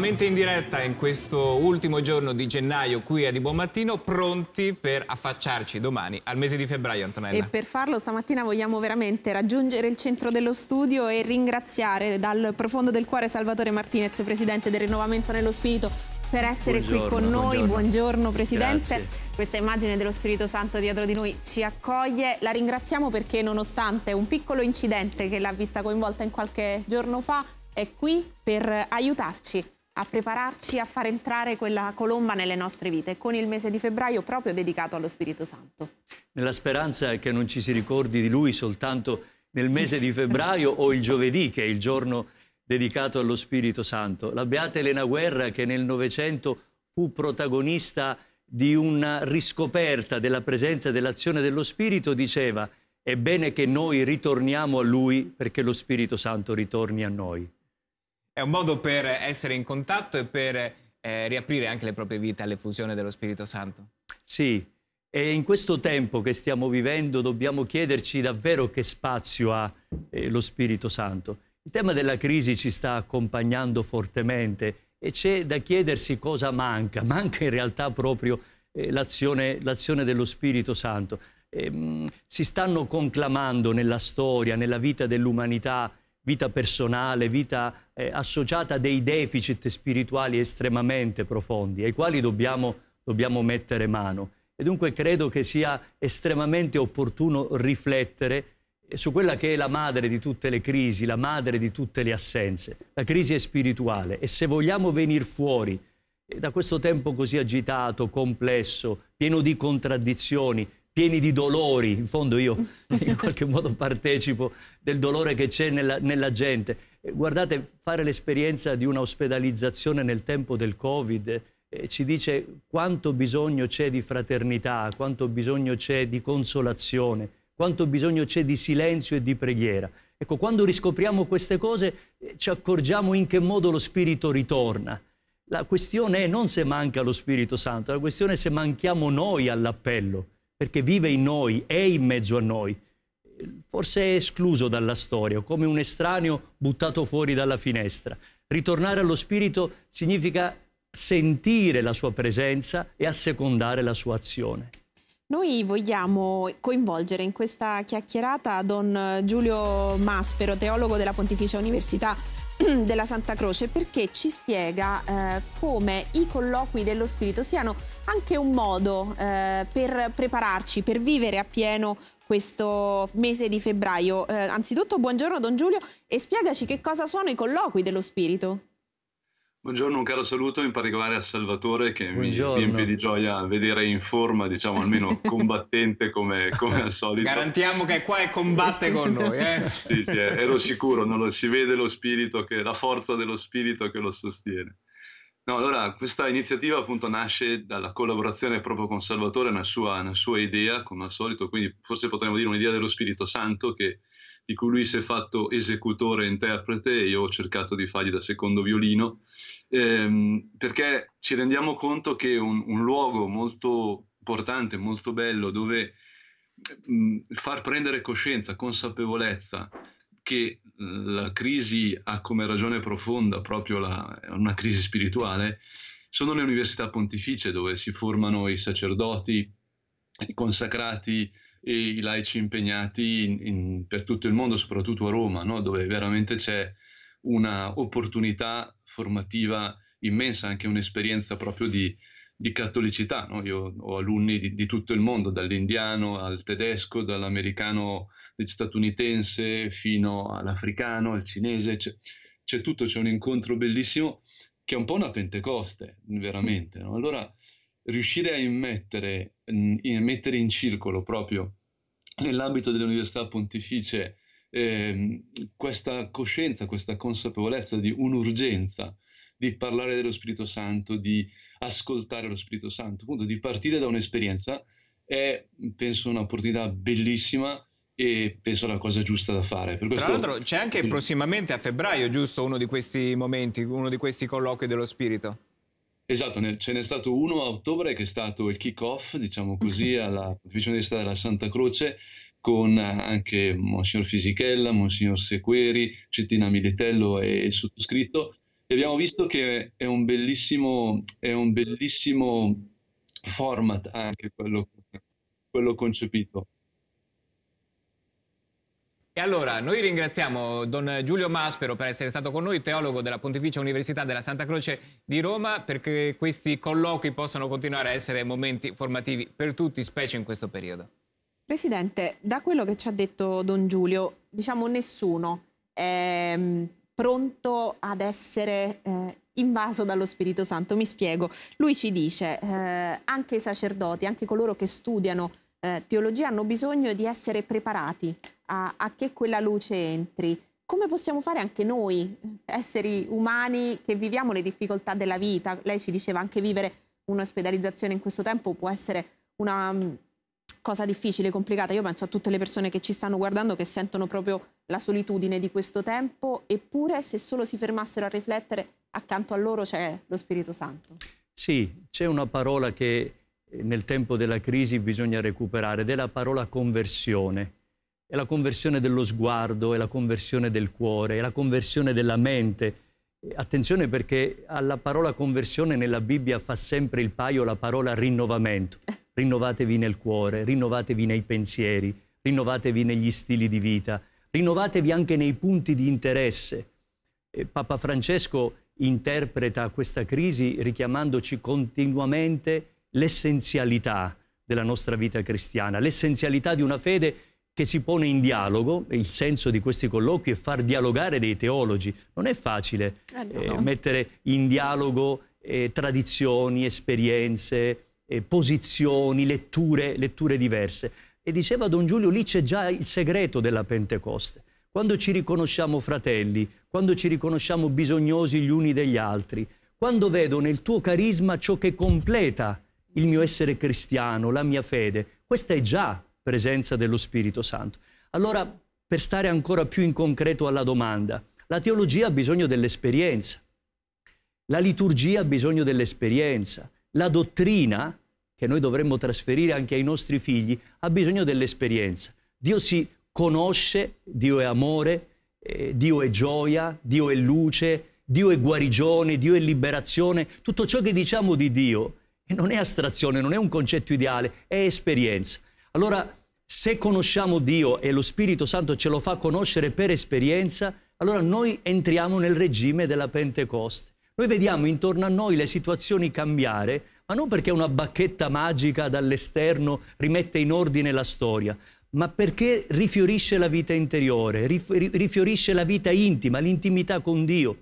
nuovamente in diretta in questo ultimo giorno di gennaio qui a Di Buon Mattino, pronti per affacciarci domani al mese di febbraio, Antonella. E per farlo stamattina vogliamo veramente raggiungere il centro dello studio e ringraziare dal profondo del cuore Salvatore Martinez, presidente del Rinnovamento nello Spirito, per essere buongiorno, qui con noi. Buongiorno, buongiorno Presidente. Grazie. Questa immagine dello Spirito Santo dietro di noi ci accoglie. La ringraziamo perché nonostante un piccolo incidente che l'ha vista coinvolta in qualche giorno fa, è qui per aiutarci a prepararci a far entrare quella colomba nelle nostre vite, con il mese di febbraio proprio dedicato allo Spirito Santo. Nella speranza che non ci si ricordi di lui soltanto nel mese di febbraio o il giovedì, che è il giorno dedicato allo Spirito Santo. La beata Elena Guerra, che nel Novecento fu protagonista di una riscoperta della presenza e dell'azione dello Spirito, diceva è bene che noi ritorniamo a Lui perché lo Spirito Santo ritorni a noi è un modo per essere in contatto e per eh, riaprire anche le proprie vite all'effusione dello Spirito Santo. Sì, e in questo tempo che stiamo vivendo dobbiamo chiederci davvero che spazio ha eh, lo Spirito Santo. Il tema della crisi ci sta accompagnando fortemente e c'è da chiedersi cosa manca. Manca in realtà proprio eh, l'azione, dello Spirito Santo. Eh, si stanno conclamando nella storia, nella vita dell'umanità, vita personale, vita eh, associata a dei deficit spirituali estremamente profondi, ai quali dobbiamo, dobbiamo mettere mano. E dunque credo che sia estremamente opportuno riflettere su quella che è la madre di tutte le crisi, la madre di tutte le assenze. La crisi è spirituale e se vogliamo venire fuori eh, da questo tempo così agitato, complesso, pieno di contraddizioni, pieni di dolori, in fondo io in qualche modo partecipo del dolore che c'è nella, nella gente. Guardate, fare l'esperienza di un'ospedalizzazione nel tempo del Covid eh, ci dice quanto bisogno c'è di fraternità, quanto bisogno c'è di consolazione, quanto bisogno c'è di silenzio e di preghiera. Ecco, quando riscopriamo queste cose eh, ci accorgiamo in che modo lo Spirito ritorna. La questione è non se manca lo Spirito Santo, la questione è se manchiamo noi all'appello perché vive in noi, è in mezzo a noi. Forse è escluso dalla storia, come un estraneo buttato fuori dalla finestra. Ritornare allo Spirito significa sentire la sua presenza e assecondare la sua azione. Noi vogliamo coinvolgere in questa chiacchierata Don Giulio Maspero, teologo della Pontificia Università della Santa Croce perché ci spiega eh, come i colloqui dello spirito siano anche un modo eh, per prepararci, per vivere appieno questo mese di febbraio. Eh, anzitutto buongiorno Don Giulio e spiegaci che cosa sono i colloqui dello spirito. Buongiorno, un caro saluto in particolare a Salvatore che Buongiorno. mi riempie di gioia vedere in forma, diciamo almeno combattente come, come, al solito. Garantiamo che è qua e combatte con noi. Eh? sì, sì, eh, ero sicuro, lo, si vede lo spirito, che, la forza dello spirito che lo sostiene. No, allora, questa iniziativa appunto nasce dalla collaborazione proprio con Salvatore, una sua, una sua idea, come al solito, quindi forse potremmo dire un'idea dello Spirito Santo che di cui lui si è fatto esecutore e interprete e io ho cercato di fargli da secondo violino, ehm, perché ci rendiamo conto che un, un luogo molto importante, molto bello, dove mh, far prendere coscienza, consapevolezza che la crisi ha come ragione profonda proprio la, una crisi spirituale, sono le università pontificie dove si formano i sacerdoti, i consacrati, e i laici impegnati in, in, per tutto il mondo, soprattutto a Roma, no? dove veramente c'è un'opportunità formativa immensa, anche un'esperienza proprio di, di cattolicità. No? Io ho alunni di, di, tutto il mondo, dall'indiano al tedesco, dall'americano statunitense fino all'africano, al cinese, c'è, c'è tutto, c'è un incontro bellissimo che è un po' una Pentecoste, veramente. No? Allora riuscire a immettere, in, mm, mettere in circolo proprio nell'ambito dell'università pontificia eh, questa coscienza, questa consapevolezza di un'urgenza di parlare dello Spirito Santo, di ascoltare lo Spirito Santo, appunto di partire da un'esperienza è penso un'opportunità bellissima e penso la cosa giusta da fare. Questo... Tra l'altro c'è anche prossimamente a febbraio, giusto, uno di questi momenti, uno di questi colloqui dello Spirito. Esatto, ne, ce n'è stato uno a ottobre che è stato il kick-off, diciamo così, alla Pontificia Università della Santa Croce con eh, anche Monsignor Fisichella, Monsignor Sequeri, Cettina Militello e il sottoscritto. E abbiamo visto che è un bellissimo, è un bellissimo format anche quello, quello concepito. E allora, noi ringraziamo Don Giulio Maspero per essere stato con noi, teologo della Pontificia Università della Santa Croce di Roma, perché questi colloqui possano continuare a essere momenti formativi per tutti, specie in questo periodo. Presidente, da quello che ci ha detto Don Giulio, diciamo nessuno è mm, pronto ad essere eh, invaso dallo Spirito Santo. Mi spiego. Lui ci dice, eh, anche i sacerdoti, anche coloro che studiano eh, teologia hanno bisogno di essere preparati a, a che quella luce entri. Come possiamo fare anche noi, esseri umani che viviamo le difficoltà della vita? Lei ci diceva anche vivere un'ospedalizzazione in questo tempo può essere una mm, cosa difficile, complicata. Io penso a tutte le persone che ci stanno guardando che sentono proprio la solitudine di questo tempo, eppure se solo si fermassero a riflettere, accanto a loro c'è lo Spirito Santo. Sì, c'è una parola che nel tempo della crisi bisogna recuperare, ed è la parola conversione. È la conversione dello sguardo, è la conversione del cuore, è la conversione della mente. Attenzione perché alla parola conversione nella Bibbia fa sempre il paio la parola rinnovamento. Rinnovatevi nel cuore, rinnovatevi nei pensieri, rinnovatevi negli stili di vita, rinnovatevi anche nei punti di interesse. Papa Francesco interpreta questa crisi richiamandoci continuamente l'essenzialità della nostra vita cristiana, l'essenzialità di una fede che si pone in dialogo, il senso di questi colloqui è far dialogare dei teologi. Non è facile eh no. Eh, mettere in dialogo eh, tradizioni, esperienze, eh, posizioni, letture, letture diverse. E diceva Don Giulio, lì c'è già il segreto della Pentecoste. Quando ci riconosciamo fratelli, quando ci riconosciamo bisognosi gli uni degli altri, quando vedo nel tuo carisma ciò che completa il mio essere cristiano, la mia fede. Questa è già presenza dello Spirito Santo. Allora, per stare ancora più in concreto alla domanda, la teologia ha bisogno dell'esperienza, la liturgia ha bisogno dell'esperienza, la dottrina, che noi dovremmo trasferire anche ai nostri figli, ha bisogno dell'esperienza. Dio si conosce, Dio è amore, eh, Dio è gioia, Dio è luce, Dio è guarigione, Dio è liberazione. Tutto ciò che diciamo di Dio e non è astrazione, non è un concetto ideale, è esperienza. Allora, se conosciamo Dio e lo Spirito Santo ce lo fa conoscere per esperienza, allora noi entriamo nel regime della Pentecoste. Noi vediamo intorno a noi le situazioni cambiare, ma non perché una bacchetta magica dall'esterno rimette in ordine la storia, ma perché rifiorisce la vita interiore, rifiorisce la vita intima, l'intimità con Dio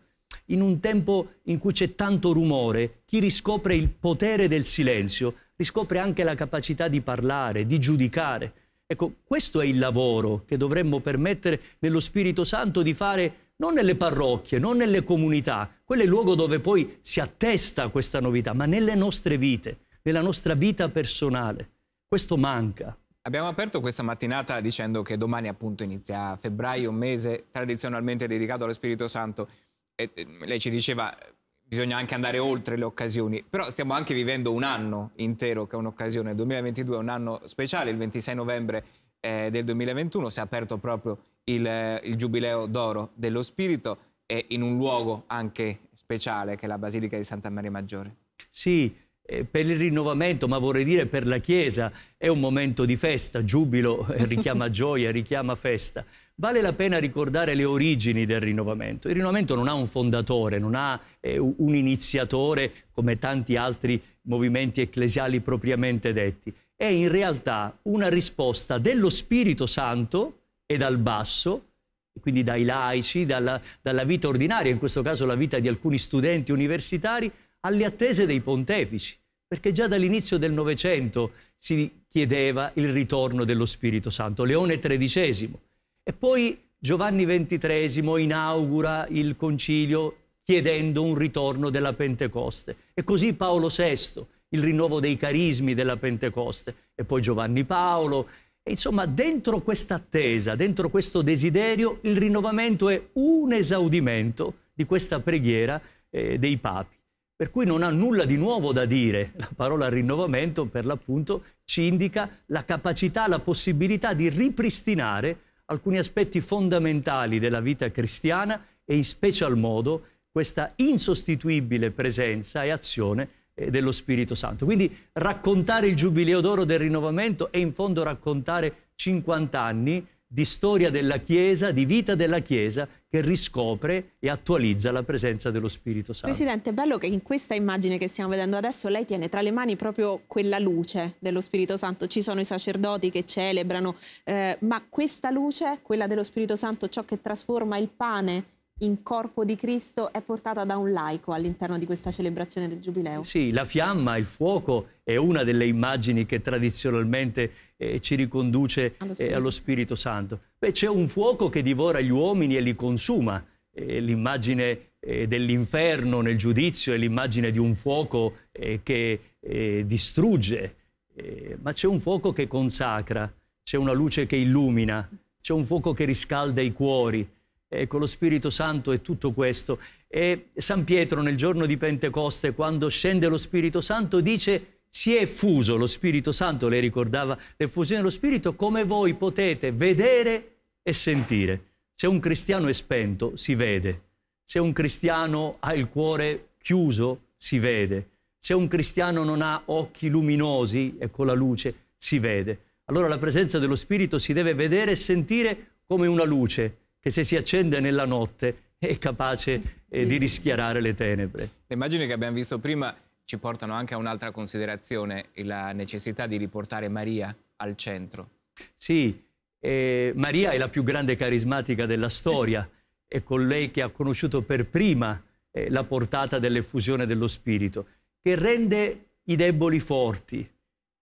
in un tempo in cui c'è tanto rumore, chi riscopre il potere del silenzio riscopre anche la capacità di parlare, di giudicare. Ecco, questo è il lavoro che dovremmo permettere nello Spirito Santo di fare non nelle parrocchie, non nelle comunità, quello è il luogo dove poi si attesta questa novità, ma nelle nostre vite, nella nostra vita personale. Questo manca. Abbiamo aperto questa mattinata dicendo che domani appunto inizia febbraio, un mese tradizionalmente dedicato allo Spirito Santo lei ci diceva bisogna anche andare oltre le occasioni, però stiamo anche vivendo un anno intero che è un'occasione, il 2022 è un anno speciale, il 26 novembre eh, del 2021 si è aperto proprio il, il Giubileo d'Oro dello Spirito e in un luogo anche speciale che è la Basilica di Santa Maria Maggiore. Sì, eh, per il rinnovamento, ma vorrei dire per la Chiesa, è un momento di festa, giubilo, richiama gioia, richiama festa. Vale la pena ricordare le origini del rinnovamento. Il rinnovamento non ha un fondatore, non ha eh, un iniziatore come tanti altri movimenti ecclesiali propriamente detti. È in realtà una risposta dello Spirito Santo e dal basso, quindi dai laici, dalla, dalla vita ordinaria, in questo caso la vita di alcuni studenti universitari, alle attese dei pontefici, perché già dall'inizio del Novecento si chiedeva il ritorno dello Spirito Santo, Leone XIII. E poi Giovanni XXIII inaugura il concilio chiedendo un ritorno della Pentecoste. E così Paolo VI, il rinnovo dei carismi della Pentecoste, e poi Giovanni Paolo. E insomma, dentro questa attesa, dentro questo desiderio, il rinnovamento è un esaudimento di questa preghiera eh, dei papi per cui non ha nulla di nuovo da dire. La parola rinnovamento, per l'appunto, ci indica la capacità, la possibilità di ripristinare alcuni aspetti fondamentali della vita cristiana e in special modo questa insostituibile presenza e azione eh, dello Spirito Santo. Quindi raccontare il Giubileo d'oro del rinnovamento è in fondo raccontare 50 anni di storia della Chiesa, di vita della Chiesa che riscopre e attualizza la presenza dello Spirito Santo. Presidente, è bello che in questa immagine che stiamo vedendo adesso lei tiene tra le mani proprio quella luce dello Spirito Santo. Ci sono i sacerdoti che celebrano, eh, ma questa luce, quella dello Spirito Santo, ciò che trasforma il pane in corpo di Cristo è portata da un laico all'interno di questa celebrazione del Giubileo. Sì, la fiamma, il fuoco è una delle immagini che tradizionalmente eh, ci riconduce allo eh, Spirito, eh, allo Spirito Santo. Beh, c'è un fuoco che divora gli uomini e li consuma. Eh, l'immagine eh, dell'inferno nel giudizio è l'immagine di un fuoco eh, che distrugge, ma c'è un fuoco che consacra, c'è una luce che illumina, c'è un fuoco che riscalda i cuori eh, con lo Spirito Santo è tutto questo. E San Pietro nel giorno di Pentecoste, quando scende lo Spirito Santo, dice si è effuso lo Spirito Santo, lei ricordava l'effusione dello Spirito, come voi potete vedere e sentire. Se un cristiano è spento, si vede. Se un cristiano ha il cuore chiuso, si vede. Se un cristiano non ha occhi luminosi e con la luce, si vede. Allora la presenza dello Spirito si deve vedere e sentire come una luce che se si accende nella notte è capace eh, di rischiarare le tenebre. Le immagini che abbiamo visto prima ci portano anche a un'altra considerazione, la necessità di riportare Maria al centro. Sì, eh, Maria è la più grande carismatica della storia, è con lei che ha conosciuto per prima eh, la portata dell'effusione dello Spirito, che rende i deboli forti,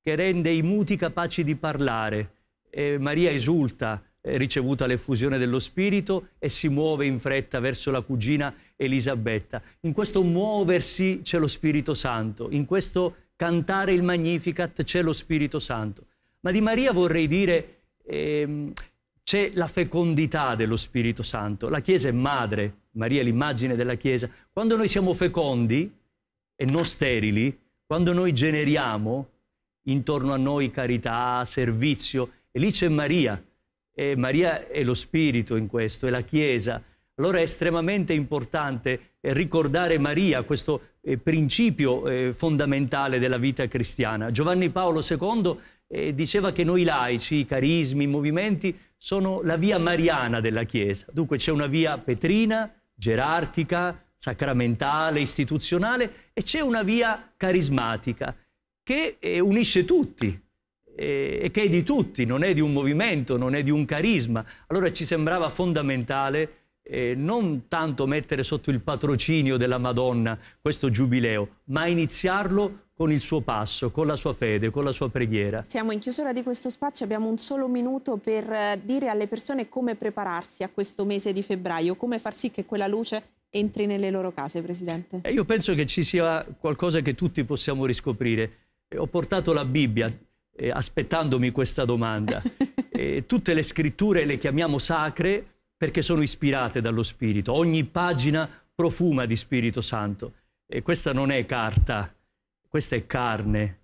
che rende i muti capaci di parlare. Eh, Maria esulta eh, ricevuta l'effusione dello spirito e si muove in fretta verso la cugina Elisabetta. In questo muoversi c'è lo Spirito Santo, in questo cantare il Magnificat c'è lo Spirito Santo. Ma di Maria vorrei dire ehm, c'è la fecondità dello Spirito Santo. La Chiesa è madre, Maria è l'immagine della Chiesa. Quando noi siamo fecondi e non sterili, quando noi generiamo intorno a noi carità, servizio, e lì c'è Maria e Maria è lo Spirito in questo, è la Chiesa. Allora è estremamente importante ricordare Maria, questo eh, principio eh, fondamentale della vita cristiana. Giovanni Paolo II eh, diceva che noi laici, i carismi, i movimenti sono la via mariana della Chiesa. Dunque c'è una via petrina, gerarchica, sacramentale, istituzionale e c'è una via carismatica che unisce tutti, e che è di tutti, non è di un movimento, non è di un carisma. Allora ci sembrava fondamentale eh, non tanto mettere sotto il patrocinio della Madonna questo giubileo, ma iniziarlo con il suo passo, con la sua fede, con la sua preghiera. Siamo in chiusura di questo spazio, abbiamo un solo minuto per eh, dire alle persone come prepararsi a questo mese di febbraio, come far sì che quella luce entri nelle loro case, Presidente. E io penso che ci sia qualcosa che tutti possiamo riscoprire. Ho portato la Bibbia, eh, aspettandomi questa domanda. Eh, tutte le scritture le chiamiamo sacre perché sono ispirate dallo Spirito. Ogni pagina profuma di Spirito Santo. E questa non è carta, questa è carne.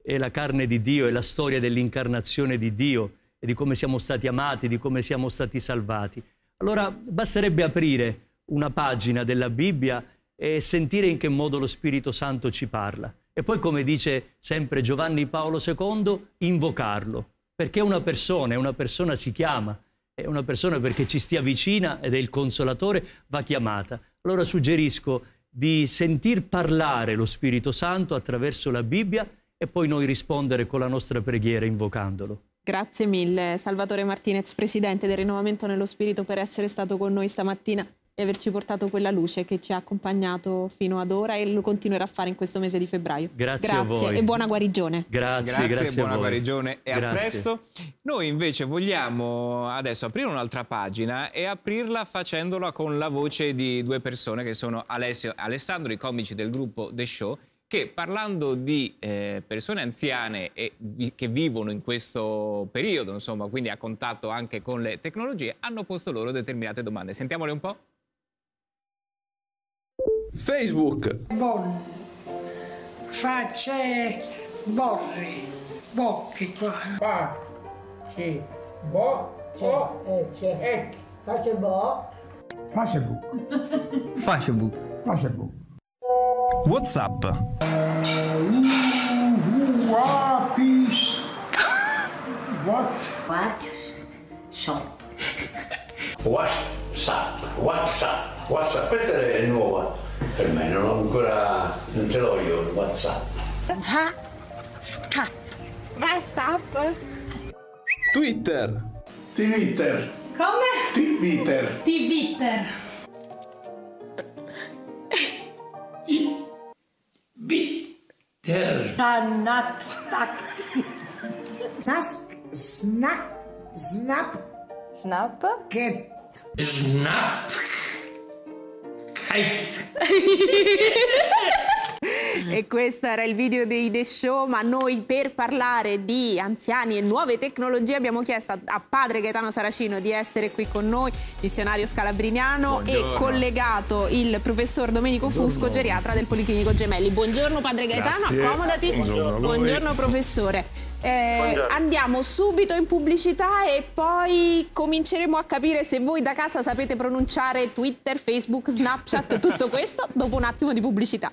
È la carne di Dio, è la storia dell'incarnazione di Dio e di come siamo stati amati, di come siamo stati salvati. Allora basterebbe aprire una pagina della Bibbia e sentire in che modo lo Spirito Santo ci parla. E poi, come dice sempre Giovanni Paolo II, invocarlo, perché è una persona, è una persona si chiama, è una persona perché ci stia vicina ed è il consolatore, va chiamata. Allora suggerisco di sentir parlare lo Spirito Santo attraverso la Bibbia e poi noi rispondere con la nostra preghiera invocandolo. Grazie mille Salvatore Martinez, Presidente del Rinnovamento nello Spirito, per essere stato con noi stamattina e averci portato quella luce che ci ha accompagnato fino ad ora e lo continuerà a fare in questo mese di febbraio. Grazie, grazie e buona guarigione. Grazie, grazie, grazie buona guarigione e grazie. a presto. Noi invece vogliamo adesso aprire un'altra pagina e aprirla facendola con la voce di due persone che sono Alessio e Alessandro, i comici del gruppo The Show che parlando di eh, persone anziane e che vivono in questo periodo, insomma, quindi a contatto anche con le tecnologie, hanno posto loro determinate domande. Sentiamole un po'. Facebook. Bon, facce borre, bocche qua. Fa, ci, bo, bo, e c'è, facce bo. Facebook. Facebook. Facebook. Whatsapp. What? What? Shop. Whatsapp, Whatsapp, Whatsapp. Questa è nuova per me, non ho ancora, non ce l'ho io il WhatsApp. Ah, scappa. WhatsApp. Twitter. Twitter. Come? Twitter. Twitter. Bitter. Snap. Snap. Snap. Snap. Snap. Snap e questo era il video dei The Show, ma noi per parlare di anziani e nuove tecnologie abbiamo chiesto a, padre Gaetano Saracino di essere qui con noi, missionario scalabriniano Buongiorno. e collegato il professor Domenico Buongiorno. Fusco, geriatra del Policlinico Gemelli. Buongiorno padre Gaetano, Grazie. accomodati. Buongiorno, Buongiorno professore. Eh, andiamo subito in pubblicità e poi cominceremo a capire se voi da casa sapete pronunciare Twitter, Facebook, Snapchat, tutto questo dopo un attimo di pubblicità.